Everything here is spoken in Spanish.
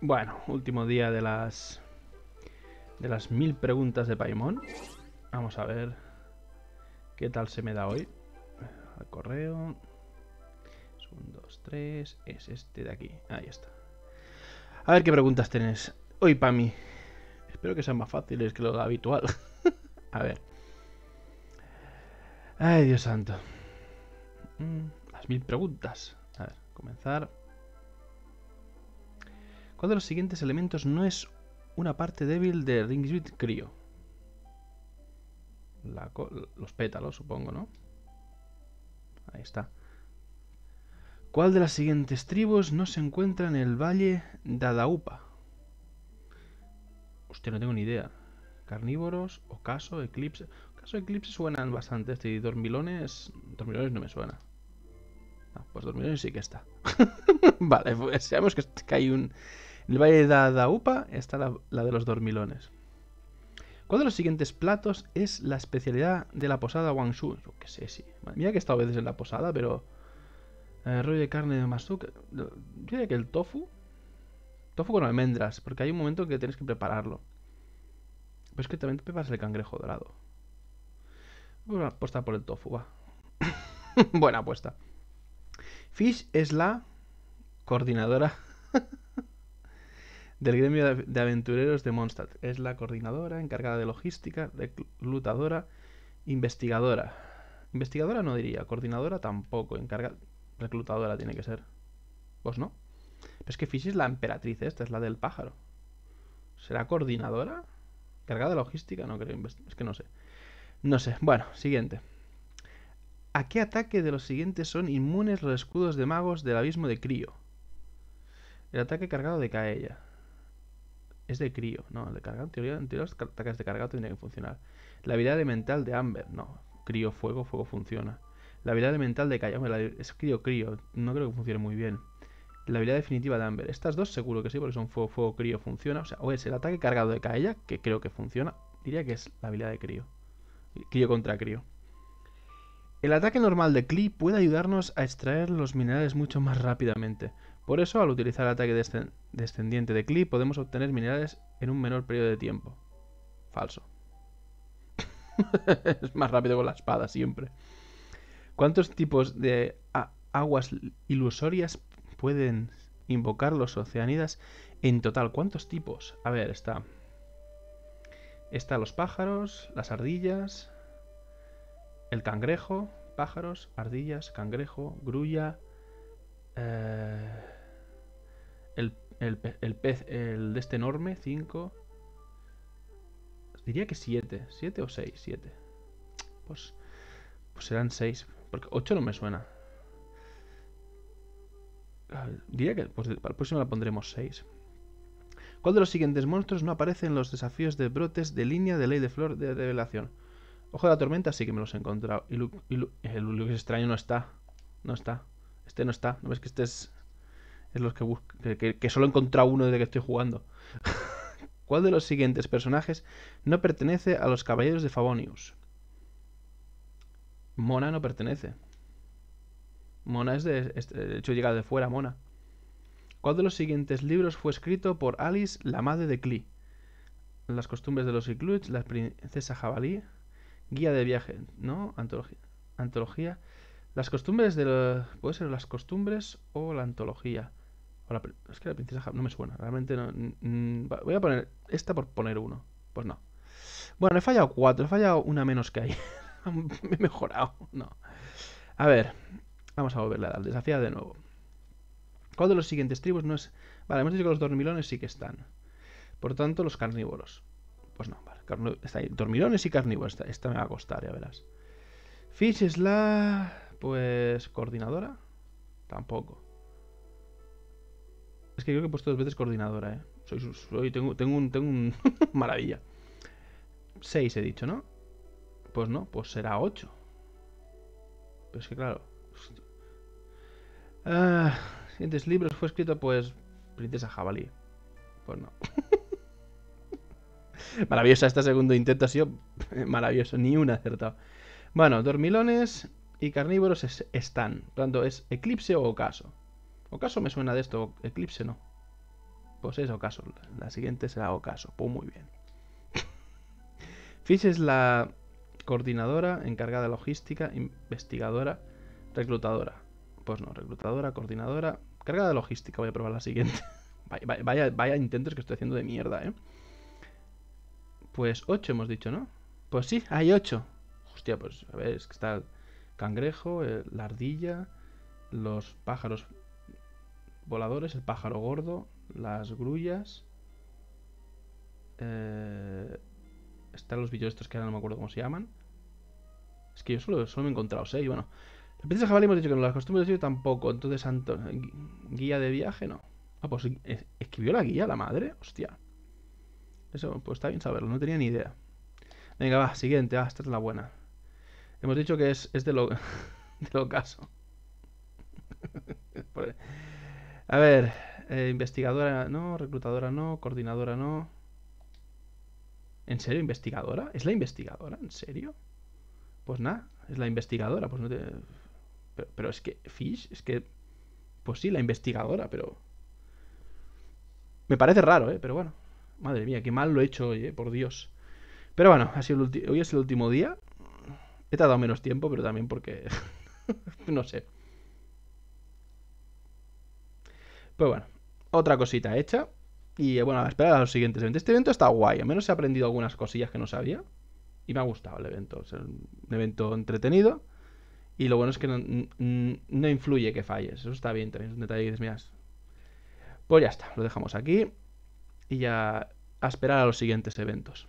Bueno, último día de las... De las mil preguntas de Paimon. Vamos a ver qué tal se me da hoy. Al correo. Es un, dos, tres. Es este de aquí. Ahí está. A ver qué preguntas tenés hoy para mí. Espero que sean más fáciles que lo habitual. a ver. Ay, Dios santo. Mm, las mil preguntas. A ver, comenzar. ¿Cuál de los siguientes elementos no es una parte débil de Ringsbit Crio? los pétalos, supongo, ¿no? Ahí está. ¿Cuál de las siguientes tribus no se encuentra en el valle Dadaupa? Usted no tengo ni idea. Carnívoros, Ocaso, Eclipse. Ocaso, Eclipse suenan bastante. Este Dormilones. Dormilones no me suena. Ah, pues Dormilones sí que está. vale, pues que hay un en el valle de Daupa está la, de los dormilones. ¿Cuál de los siguientes platos es la especialidad de la posada Wangshu? Que sé, sí. Mira que he estado veces en la posada, pero... Eh, rollo de carne de matsu. Yo que el tofu... Tofu con almendras, porque hay un momento en que tienes que prepararlo. Pues que también te preparas el cangrejo dorado. Pues a apuesta por el tofu, va. Buena apuesta. Fish es la coordinadora del gremio de aventureros de Mondstadt. Es la coordinadora, encargada de logística, reclutadora, investigadora. Investigadora no diría, coordinadora tampoco, encargada. Reclutadora tiene que ser. ¿Vos no. Pero es que Fishy es la emperatriz, esta es la del pájaro. ¿Será coordinadora? ¿Cargada de logística? No creo. Es que no sé. No sé. Bueno, siguiente. ¿A qué ataque de los siguientes son inmunes los escudos de magos del abismo de Crío? El ataque cargado de Caella es de crío. No, el de carga en teoría, en teoría los ataques de cargado tiene que funcionar. La habilidad elemental de Amber, no. Crío, fuego, fuego funciona. La habilidad elemental de Kaya, es crío, crío. No creo que funcione muy bien. La habilidad definitiva de Amber. Estas dos seguro que sí, porque son fuego, fuego, crío, funciona. O sea, o es el ataque cargado de Kaya, que creo que funciona. Diría que es la habilidad de crío. Crío contra crío. El ataque normal de Klee puede ayudarnos a extraer los minerales mucho más rápidamente, por eso, al utilizar el ataque descendiente de Klee, podemos obtener minerales en un menor periodo de tiempo. Falso. es más rápido con la espada, siempre. ¿Cuántos tipos de aguas ilusorias pueden invocar los oceanidas en total? ¿Cuántos tipos? A ver, está... Está los pájaros, las ardillas, el cangrejo, pájaros, ardillas, cangrejo, grulla... Eh el, pez, el pez, el de este enorme, 5. Diría que 7, 7 o 6, 7. Pues, pues serán 6, porque 8 no me suena. Ah, diría que pues, para el próximo la pondremos 6. ¿Cuál de los siguientes monstruos no aparece en los desafíos de brotes de línea de ley de flor de revelación? Ojo de la tormenta sí que me los he encontrado. Y, el eh, extraño no está. No está. Este no está. ¿No ves que este es es los que busco, que, solo he encontrado uno desde que estoy jugando. ¿Cuál de los siguientes personajes no pertenece a los caballeros de Favonius? Mona no pertenece. Mona es de, eh, de hecho llega de fuera Mona. ¿Cuál de los siguientes libros fue escrito por Alice, la madre de Clee? Las costumbres de los Icluch, La princesa jabalí, Guía de viaje, ¿no? antología las costumbres de... Puede ser las costumbres o la antología. Es que la princesa no me suena. Realmente no... Mm, voy a poner esta por poner uno. Pues no. Bueno, he fallado cuatro. He fallado una menos que hay. me he mejorado. No. A ver. Vamos a volverle a dar. desafía de nuevo. ¿Cuál de los siguientes tribus no es...? Vale, hemos dicho que los dormilones sí que están. Por tanto, los carnívoros. Pues no, vale. Está ahí. Dormilones y carnívoros. Esta, esta me va a costar, ya verás. Fish es la... Pues... coordinadora. Tampoco. Es que creo que he puesto dos veces coordinadora, ¿eh? Soy, tengo, tengo un... Tengo un maravilla. Seis he dicho, ¿no? Pues no, pues será ocho. Pero es que claro... Ah, siguientes libros fue escrito, pues... Princesa Jabalí. Pues no. Maravillosa, esta segundo intento ha sido maravilloso, ni una acertado. Bueno, dormilones, y carnívoros están. Por tanto, es eclipse o ocaso. Ocaso me suena de esto, eclipse no. Pues es ocaso. La siguiente será ocaso. Pues muy bien. Fish es la coordinadora, encargada de logística, investigadora, reclutadora. Pues no, reclutadora, coordinadora, encargada de logística. Voy a probar la siguiente. vaya, vaya, vaya intentos que estoy haciendo de mierda, ¿eh? Pues 8 hemos dicho, ¿no? Pues sí, hay 8. Hostia, pues a ver, es que está cangrejo, eh, la ardilla, los pájaros voladores, el pájaro gordo, las grullas. Eh, están los bichos estos que ahora no me acuerdo cómo se llaman. Es que yo solo, me he encontrado seis, bueno. La princesa jabalí hemos dicho que no, las costumbres de tampoco. Entonces, eh, guía de viaje, no. Ah, pues escribió la guía la madre, hostia. Eso, pues está bien saberlo, no tenía ni idea. Venga, va, siguiente, ah, esta es la buena. Hemos dicho que es, de lo, de lo caso. A ver, eh, investigadora no, reclutadora no, coordinadora no. ¿En serio, investigadora? ¿Es la investigadora? ¿En serio? Pues nada, es la investigadora, pues no te... Pero, es que, Fish, es que... Pues sí, la investigadora, pero... Me parece raro, ¿eh? Pero bueno. Madre mía, qué mal lo he hecho hoy, ¿eh? Por Dios. Pero bueno, así hoy es el último día. He tardado menos tiempo, pero también porque... no sé. Pues bueno, otra cosita hecha. Y eh, bueno, a esperar a los siguientes eventos. Este evento está guay, al menos he aprendido algunas cosillas que no sabía. Y me ha gustado el evento. Es un evento entretenido. Y lo bueno es que no, no influye que falles. Eso está bien, también es un detalle que dices, Pues ya está, lo dejamos aquí. Y ya a esperar a los siguientes eventos.